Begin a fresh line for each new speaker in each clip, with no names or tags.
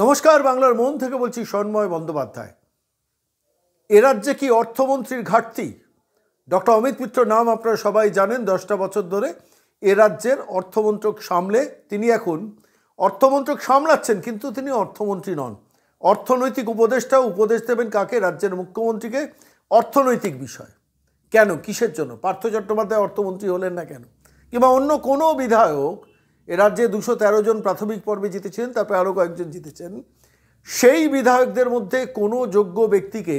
নমস্কার বাংলার মন থেকে বলছি সন্ময় বন্দ্যোপাধ্যায় এরাজ্যে কি অর্থমন্ত্রীর ঘাটতি ডক্টর অমিত মিত্র নাম আপনারা সবাই জানেন দশটা বছর ধরে এ রাজ্যের অর্থমন্ত্রক সামলে তিনি এখন অর্থমন্ত্রক সামলাচ্ছেন কিন্তু তিনি অর্থমন্ত্রী নন অর্থনৈতিক উপদেষ্টা উপদেশ দেবেন কাকে রাজ্যের মুখ্যমন্ত্রীকে অর্থনৈতিক বিষয় কেন কিসের জন্য পার্থ চট্টোপাধ্যায় অর্থমন্ত্রী হলেন না কেন কিংবা অন্য কোনো বিধায়ক রাজ্যে দুশো তেরো জন প্রাথমিক পর্বে জিতেছেন তারপরে আরও কয়েকজন জিতেছেন সেই বিধায়কদের মধ্যে কোনো যোগ্য ব্যক্তিকে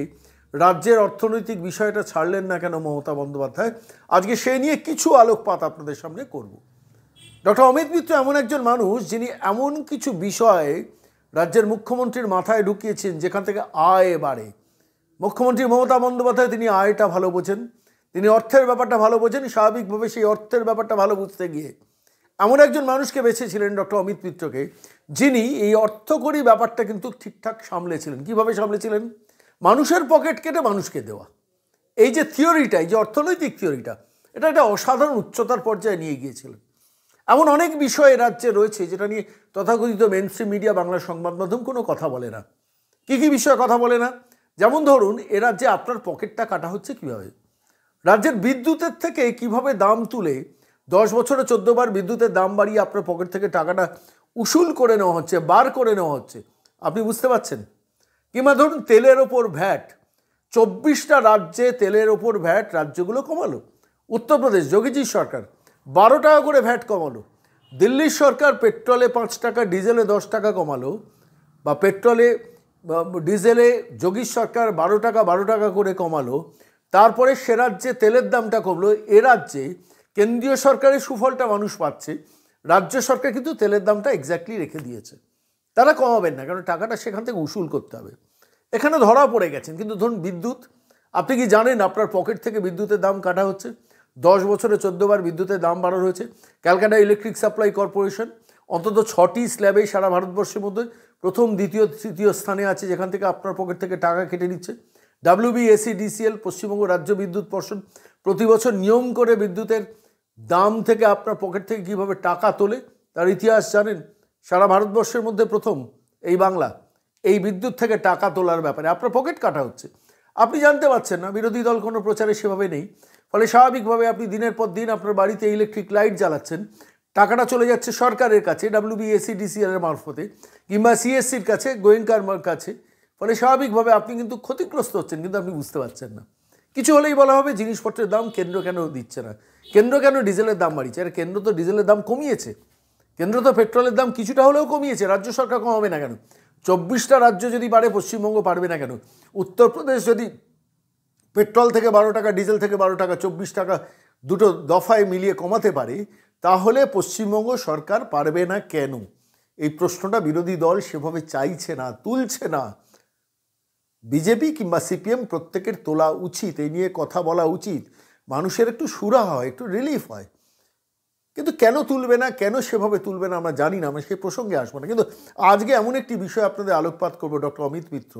রাজ্যের অর্থনৈতিক বিষয়টা ছাড়লেন না কেন মমতা বন্দ্যোপাধ্যায় আজকে সেই নিয়ে কিছু আলোকপাত আপনাদের সামনে করব ডক্টর অমিত মিত্র এমন একজন মানুষ যিনি এমন কিছু বিষয়ে রাজ্যের মুখ্যমন্ত্রীর মাথায় ঢুকিয়েছেন যেখান থেকে আয় বাড়ে মুখ্যমন্ত্রী মমতা বন্দ্যোপাধ্যায় তিনি আয়টা ভালো বোঝেন তিনি অর্থের ব্যাপারটা ভালো বোঝেন স্বাভাবিকভাবে সেই অর্থের ব্যাপারটা ভালো বুঝতে গিয়ে এমন একজন মানুষকে বেছেছিলেন ডক্টর অমিত মিত্রকে যিনি এই অর্থকরী ব্যাপারটা কিন্তু ঠিকঠাক সামলেছিলেন কিভাবে সামলেছিলেন মানুষের পকেট কেটে মানুষকে দেওয়া এই যে থিওরিটা এই যে অর্থনৈতিক থিওরিটা এটা একটা অসাধারণ উচ্চতার পর্যায়ে নিয়ে গিয়েছিলেন এমন অনেক বিষয় রাজ্যে রয়েছে যেটা নিয়ে তথাকথিত মেন স্ট্রিম মিডিয়া বাংলা সংবাদ মাধ্যম কোনো কথা বলে না কী কী বিষয়ে কথা বলে না যেমন ধরুন এ রাজ্যে আপনার পকেটটা কাটা হচ্ছে কীভাবে রাজ্যের বিদ্যুতের থেকে কিভাবে দাম তুলে দশ বছরে চোদ্দবার বিদ্যুতের দাম বাড়িয়ে আপনার পকেট থেকে টাকাটা উসুল করে নেওয়া হচ্ছে বার করে নেওয়া হচ্ছে আপনি বুঝতে পারছেন কিংবা ধরুন তেলের ওপর ভ্যাট চব্বিশটা রাজ্যে তেলের ওপর ভ্যাট রাজ্যগুলো কমালো উত্তরপ্রদেশ যোগীজির সরকার বারো টাকা করে ভ্যাট কমালো দিল্লির সরকার পেট্রোলে পাঁচ টাকা ডিজেলে দশ টাকা কমালো বা পেট্রোলে ডিজেলে যোগীর সরকার বারো টাকা বারো টাকা করে কমালো তারপরে সে রাজ্যে তেলের দামটা কমলো এ রাজ্যে কেন্দ্রীয় সরকারের সুফলটা মানুষ পাচ্ছে রাজ্য সরকার কিন্তু তেলের দামটা এক্স্যাক্টলি রেখে দিয়েছে তারা কমাবেন না কারণ টাকাটা সেখান থেকে উসুল করতে হবে এখানে ধরা পড়ে গেছেন কিন্তু ধরুন বিদ্যুৎ আপনি কি জানেন আপনার পকেট থেকে বিদ্যুতের দাম কাটা হচ্ছে দশ বছরে চোদ্দবার বিদ্যুতের দাম বাড়ানো হয়েছে ক্যালকাটা ইলেকট্রিক সাপ্লাই কর্পোরেশন অন্তত ছটি স্ল্যাবে সারা ভারতবর্ষের মধ্যে প্রথম দ্বিতীয় তৃতীয় স্থানে আছে যেখান থেকে আপনার পকেট থেকে টাকা কেটে নিচ্ছে ডাব্লিউবিএসি ডিসিএল পশ্চিমবঙ্গ রাজ্য বিদ্যুৎ পর্ষদ প্রতি বছর নিয়ম করে বিদ্যুতের দাম থেকে আপনার পকেট থেকে কিভাবে টাকা তোলে তার ইতিহাস জানেন সারা ভারতবর্ষের মধ্যে প্রথম এই বাংলা এই বিদ্যুৎ থেকে টাকা তোলার ব্যাপারে আপনার পকেট কাটা হচ্ছে আপনি জানতে পারছেন না বিরোধী দল কোনো প্রচারে সেভাবে নেই ফলে স্বাভাবিকভাবে আপনি দিনের পর দিন আপনার বাড়িতে ইলেকট্রিক লাইট জ্বালাচ্ছেন টাকাটা চলে যাচ্ছে সরকারের কাছে ডাব্লিউবিএসি ডিসিএলের মারফতে কিংবা সিএসসির কাছে গোয়েঙ্কার কাছে ফলে স্বাভাবিকভাবে আপনি কিন্তু ক্ষতিগ্রস্ত হচ্ছেন কিন্তু আপনি বুঝতে পারছেন না কিছু হলেই বলা হবে জিনিসপত্রের দাম কেন্দ্র কেন দিচ্ছে না কেন্দ্র কেন ডিজেলের দাম বাড়িয়েছে আর কেন্দ্র তো ডিজেলের দাম কমিয়েছে কেন্দ্র তো পেট্রোলের দাম কিছুটা হলেও কমিয়েছে রাজ্য সরকার কমাবে না কেন চব্বিশটা রাজ্য যদি পারে পশ্চিমবঙ্গ পারবে না কেন উত্তরপ্রদেশ যদি পেট্রোল থেকে বারো টাকা ডিজেল থেকে বারো টাকা চব্বিশ টাকা দুটো দফায় মিলিয়ে কমাতে পারে তাহলে পশ্চিমবঙ্গ সরকার পারবে না কেন এই প্রশ্নটা বিরোধী দল সেভাবে চাইছে না তুলছে না বিজেপি কিংবা সিপিএম প্রত্যেকের তোলা উচিত এই নিয়ে কথা বলা উচিত মানুষের একটু সুরা হয় একটু রিলিফ হয় কিন্তু কেন তুলবে না কেন সেভাবে তুলবে না আমরা জানি না আমরা সেই প্রসঙ্গে আসবো না কিন্তু আজকে এমন একটি বিষয় আপনাদের আলোকপাত করবো ডক্টর অমিত মিত্র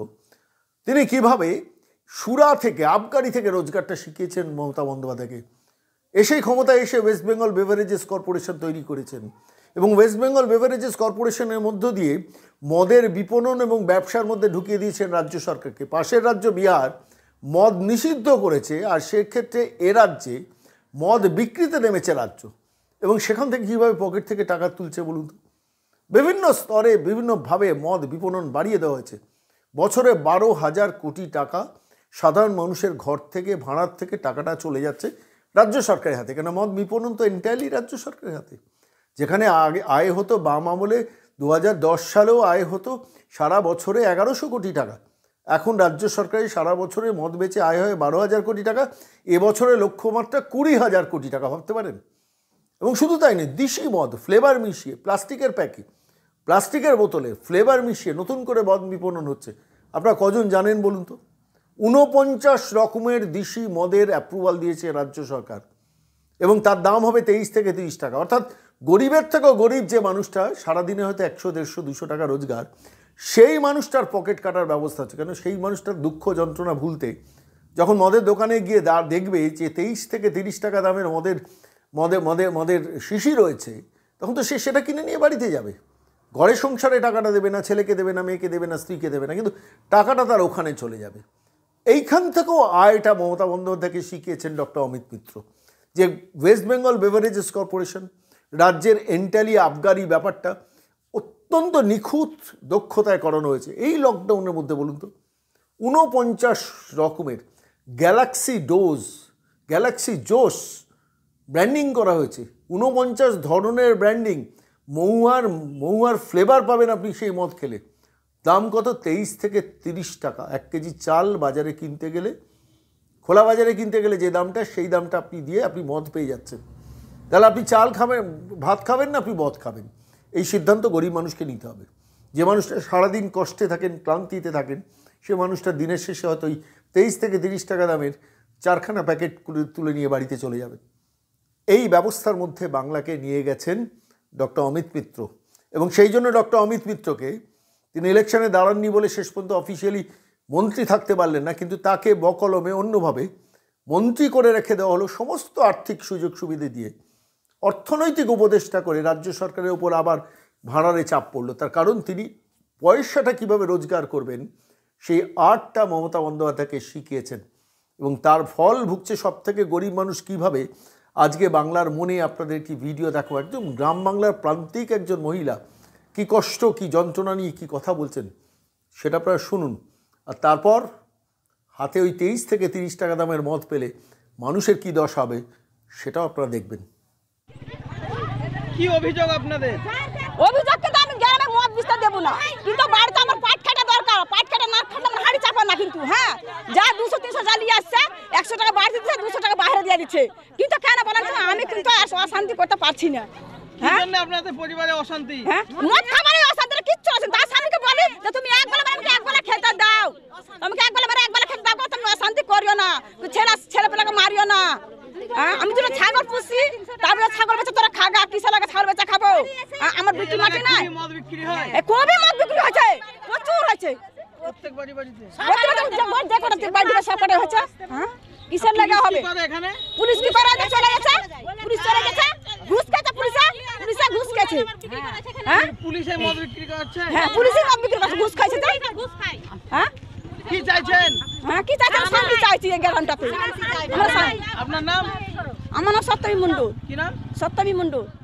তিনি কিভাবে সুরা থেকে আবগারি থেকে রোজগারটা শিখিয়েছেন মমতা বন্দ্যোপাধ্যায়কে এসেই ক্ষমতায় এসে ওয়েস্ট বেঙ্গল বেভারেজেস কর্পোরেশন তৈরি করেছেন এবং ওয়েস্ট বেঙ্গল বেভারেজেস কর্পোরেশনের মধ্য দিয়ে মদের বিপণন এবং ব্যবসার মধ্যে ঢুকিয়ে দিয়েছেন রাজ্য সরকারকে পাশের রাজ্য বিহার মদ নিষিদ্ধ করেছে আর সেক্ষেত্রে এ রাজ্যে মদ বিক্রিতে নেমেছে রাজ্য এবং সেখান থেকে কীভাবে পকেট থেকে টাকা তুলছে বলুন বিভিন্ন স্তরে বিভিন্নভাবে মদ বিপণন বাড়িয়ে দেওয়া হয়েছে বছরে বারো হাজার কোটি টাকা সাধারণ মানুষের ঘর থেকে ভাড়ার থেকে টাকাটা চলে যাচ্ছে রাজ্য সরকারের হাতে কেন মদ বিপণন তো এন্টায়ারলি রাজ্য সরকারের হাতে যেখানে আগে আয় হতো বাম আমলে দু সালেও আয় হতো সারা বছরে এগারোশো কোটি টাকা এখন রাজ্য সরকারের সারা বছরে মদ বেচে আয় হয় বারো হাজার কোটি টাকা এবছরের লক্ষ্যমাত্রা কুড়ি হাজার কোটি টাকা ভাবতে পারেন এবং শুধু তাই নয় দিশি মদ ফ্লেভার মিশিয়ে প্লাস্টিকের প্যাকে প্লাস্টিকের বোতলে ফ্লেভার মিশিয়ে নতুন করে মদ বিপণন হচ্ছে আপনারা কজন জানেন বলুন তো ঊনপঞ্চাশ রকমের দিশি মদের অ্যাপ্রুভাল দিয়েছে রাজ্য সরকার এবং তার দাম হবে তেইশ থেকে তিরিশ টাকা অর্থাৎ গরিবের থেকেও গরিব যে মানুষটা সারাদিনে হয়তো একশো দেড়শো দুশো টাকা রোজগার সেই মানুষটার পকেট কাটার ব্যবস্থা হচ্ছে কেন সেই মানুষটার দুঃখ যন্ত্রণা ভুলতে যখন মদের দোকানে গিয়ে দা দেখবে যে তেইশ থেকে তিরিশ টাকা দামের মদের মদে মদে মদের শিশি রয়েছে তখন তো সে সেটা কিনে নিয়ে বাড়িতে যাবে ঘরে সংসারে টাকাটা দেবে না ছেলেকে দেবে না মেয়েকে দেবে না স্ত্রীকে দেবে না কিন্তু টাকাটা তার ওখানে চলে যাবে এইখান থেকেও আয়টা মমতা বন্দ্যোপাধ্যায়কে শিখিয়েছেন ডক্টর অমিত মিত্র যে ওয়েস্ট বেঙ্গল বেভারেজেস কর্পোরেশন রাজ্যের এন্টালি আবগারি ব্যাপারটা অত্যন্ত নিখুঁত দক্ষতায় করানো হয়েছে এই লকডাউনের মধ্যে বলুন তো ঊনপঞ্চাশ রকমের গ্যালাক্সি ডোজ গ্যালাক্সি জোস ব্র্যান্ডিং করা হয়েছে ঊনপঞ্চাশ ধরনের ব্র্যান্ডিং মৌয়ার মৌয়ার ফ্লেভার পাবেন আপনি সেই মদ খেলে দাম কত তেইশ থেকে তিরিশ টাকা এক কেজি চাল বাজারে কিনতে গেলে খোলা বাজারে কিনতে গেলে যে দামটা সেই দামটা আপনি দিয়ে আপনি মদ পেয়ে যাচ্ছেন তাহলে আপনি চাল খাবেন ভাত খাবেন না আপনি বধ খাবেন এই সিদ্ধান্ত গরিব মানুষকে নিতে হবে যে মানুষটা সারাদিন কষ্টে থাকেন ক্লান্তিতে থাকেন সে মানুষটা দিনের শেষে হয়তো ওই তেইশ থেকে তিরিশ টাকা দামের চারখানা প্যাকেট তুলে নিয়ে বাড়িতে চলে যাবে এই ব্যবস্থার মধ্যে বাংলাকে নিয়ে গেছেন ডক্টর অমিত মিত্র এবং সেই জন্য ডক্টর অমিত মিত্রকে তিনি ইলেকশনে দাঁড়াননি বলে শেষ পর্যন্ত অফিসিয়ালি মন্ত্রী থাকতে পারলেন না কিন্তু তাকে বকলমে অন্যভাবে মন্ত্রী করে রেখে দেওয়া হলো সমস্ত আর্থিক সুযোগ সুবিধে দিয়ে অর্থনৈতিক উপদেষ্টা করে রাজ্য সরকারের ওপর আবার ভাঁড়ারে চাপ পড়লো তার কারণ তিনি পয়সাটা কিভাবে রোজগার করবেন সেই আর্টটা মমতা বন্দ্যোপাধ্যায়কে শিখিয়েছেন এবং তার ফল ভুগছে সব থেকে গরিব মানুষ কিভাবে আজকে বাংলার মনে আপনাদের একটি ভিডিও দেখো একদম গ্রাম বাংলার প্রান্তিক একজন মহিলা কি কষ্ট কি যন্ত্রণা নিয়ে কী কথা বলছেন সেটা প্রায় শুনুন আর তারপর হাতে ওই তেইশ থেকে তিরিশ টাকা দামের মদ পেলে মানুষের কি দশ হবে সেটাও আপনারা দেখবেন কি অভিযোগ আপনাদের অভিযোগ তো আমি গ্রামে মদ বিস্তার দেবো না কিন্তু বাড়িতে আমার পাট খাটা দরকার পাট খাটা না খাটা আমার হাড়ি চাপা না কিন্তু হ্যাঁ যা দুশো তিনশো জ্বালিয়ে আসছে একশো টাকা বাড়িতে দিচ্ছে দুশো টাকা বাইরে দিয়ে দিচ্ছে কিন্তু কেন বলেন আমি কিন্তু আর অশান্তি করতে পারছি না হ্যাঁ আপনাদের পরিবারে অশান্তি হ্যাঁ মদ খাবারে অশান্তি কিচ্ছু আছে তার স্বামীকে বলি যে তুমি এক বেলা আমাকে এক বেলা খেতে দাও আমাকে এক বেলা এক বেলা খেতে দাও তুমি অশান্তি করিও না ছেলে ছেলেপেলাকে মারিও না আমি তোরা ছাগল পুষি তারপরে ছাগল বেচা তোরা খাগা কিসে লাগে ছাগল বেচা খাবো আমার বিক্রি মাটি না কবে মদ বিক্রি হয়েছে প্রচুর হয়েছে প্রত্যেক বাড়ি বাড়িতে বাড়ি হ্যাঁ কিসের লাগা হবে পুলিশ কি করে চলে গেছে পুলিশ চলে গেছে ঘুষ খেয়েছে ঘুষ হ্যাঁ পুলিশে মদ বিক্রি করছে হ্যাঁ পুলিশে মদ বিক্রি করছে ঘুষ খাইছে ঘুষ হ্যাঁ কি চাইছেন चाहेटा फेरि अरू नाम सप्तमी मुन्डु सप्तमी मुन्डु